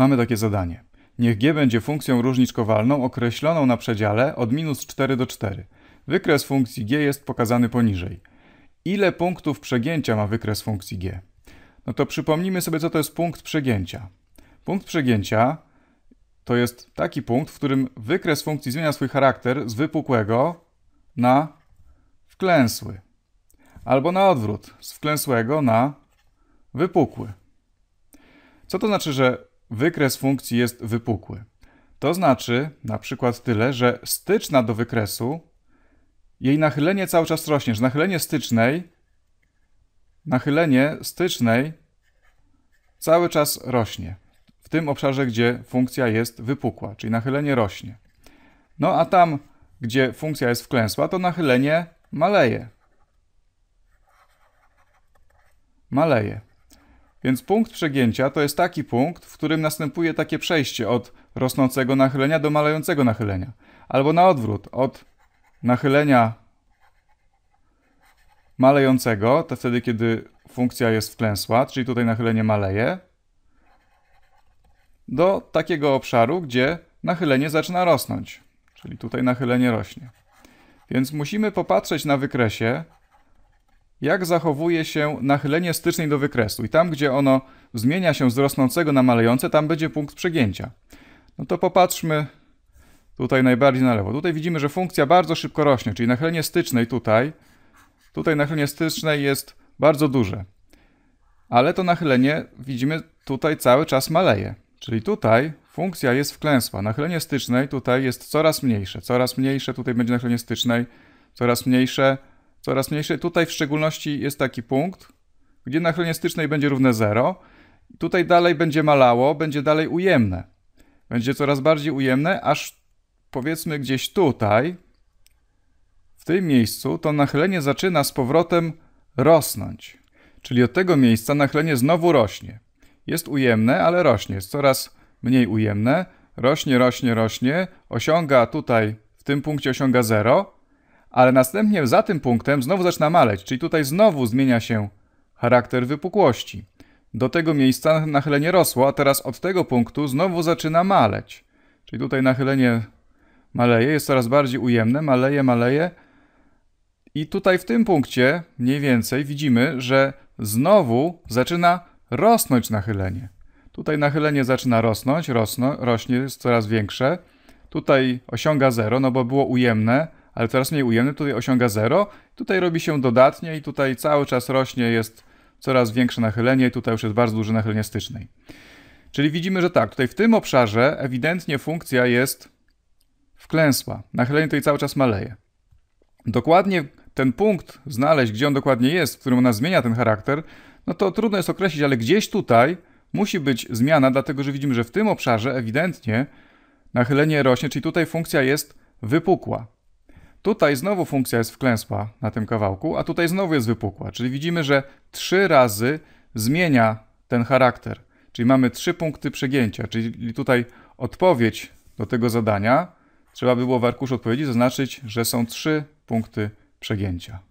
Mamy takie zadanie. Niech g będzie funkcją różniczkowalną określoną na przedziale od minus 4 do 4. Wykres funkcji g jest pokazany poniżej. Ile punktów przegięcia ma wykres funkcji g? No to przypomnijmy sobie, co to jest punkt przegięcia. Punkt przegięcia to jest taki punkt, w którym wykres funkcji zmienia swój charakter z wypukłego na wklęsły. Albo na odwrót, z wklęsłego na wypukły. Co to znaczy, że wykres funkcji jest wypukły. To znaczy na przykład tyle, że styczna do wykresu, jej nachylenie cały czas rośnie, że nachylenie stycznej, nachylenie stycznej cały czas rośnie w tym obszarze, gdzie funkcja jest wypukła, czyli nachylenie rośnie. No a tam, gdzie funkcja jest wklęsła, to nachylenie maleje. Maleje. Więc punkt przegięcia to jest taki punkt, w którym następuje takie przejście od rosnącego nachylenia do malejącego nachylenia. Albo na odwrót, od nachylenia malejącego, to wtedy kiedy funkcja jest wklęsła, czyli tutaj nachylenie maleje, do takiego obszaru, gdzie nachylenie zaczyna rosnąć. Czyli tutaj nachylenie rośnie. Więc musimy popatrzeć na wykresie, jak zachowuje się nachylenie stycznej do wykresu i tam, gdzie ono zmienia się z rosnącego na malejące, tam będzie punkt przegięcia. No to popatrzmy tutaj najbardziej na lewo. Tutaj widzimy, że funkcja bardzo szybko rośnie, czyli nachylenie stycznej tutaj, tutaj nachylenie stycznej jest bardzo duże. Ale to nachylenie widzimy tutaj cały czas maleje. Czyli tutaj funkcja jest wklęsła. Nachylenie stycznej tutaj jest coraz mniejsze, coraz mniejsze, tutaj będzie nachylenie stycznej, coraz mniejsze, coraz mniejsze. Tutaj w szczególności jest taki punkt, gdzie nachylenie stycznej będzie równe 0. Tutaj dalej będzie malało, będzie dalej ujemne. Będzie coraz bardziej ujemne, aż powiedzmy gdzieś tutaj, w tym miejscu, to nachylenie zaczyna z powrotem rosnąć. Czyli od tego miejsca nachylenie znowu rośnie. Jest ujemne, ale rośnie. Jest coraz mniej ujemne. Rośnie, rośnie, rośnie. Osiąga tutaj, w tym punkcie osiąga 0 ale następnie za tym punktem znowu zaczyna maleć, czyli tutaj znowu zmienia się charakter wypukłości. Do tego miejsca nachylenie rosło, a teraz od tego punktu znowu zaczyna maleć. Czyli tutaj nachylenie maleje, jest coraz bardziej ujemne, maleje, maleje. I tutaj w tym punkcie mniej więcej widzimy, że znowu zaczyna rosnąć nachylenie. Tutaj nachylenie zaczyna rosnąć, rosno, rośnie, jest coraz większe. Tutaj osiąga 0, no bo było ujemne ale coraz mniej ujemny, tutaj osiąga 0, tutaj robi się dodatnie i tutaj cały czas rośnie, jest coraz większe nachylenie i tutaj już jest bardzo duże nachylenie stycznej. Czyli widzimy, że tak, tutaj w tym obszarze ewidentnie funkcja jest wklęsła. Nachylenie tutaj cały czas maleje. Dokładnie ten punkt znaleźć, gdzie on dokładnie jest, w którym ona zmienia ten charakter, no to trudno jest określić, ale gdzieś tutaj musi być zmiana, dlatego że widzimy, że w tym obszarze ewidentnie nachylenie rośnie, czyli tutaj funkcja jest wypukła. Tutaj znowu funkcja jest wklęsła na tym kawałku, a tutaj znowu jest wypukła, czyli widzimy, że trzy razy zmienia ten charakter. Czyli mamy trzy punkty przegięcia, czyli tutaj odpowiedź do tego zadania trzeba by było w arkuszu odpowiedzi zaznaczyć, że są trzy punkty przegięcia.